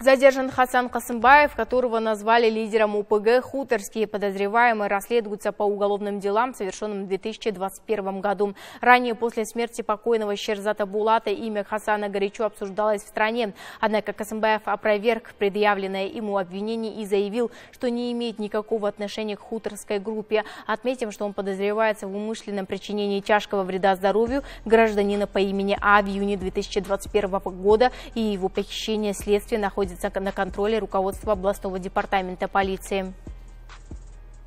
Задержан Хасан Касымбаев, которого назвали лидером УПГ «Хуторские». Подозреваемые расследуются по уголовным делам, совершенным в 2021 году. Ранее после смерти покойного Щерзата Булата имя Хасана горячо обсуждалось в стране. Однако Касымбаев опроверг предъявленное ему обвинение и заявил, что не имеет никакого отношения к хуторской группе. Отметим, что он подозревается в умышленном причинении тяжкого вреда здоровью гражданина по имени А в июне 2021 года и его похищение следствия находится находится на контроле руководства областного департамента полиции.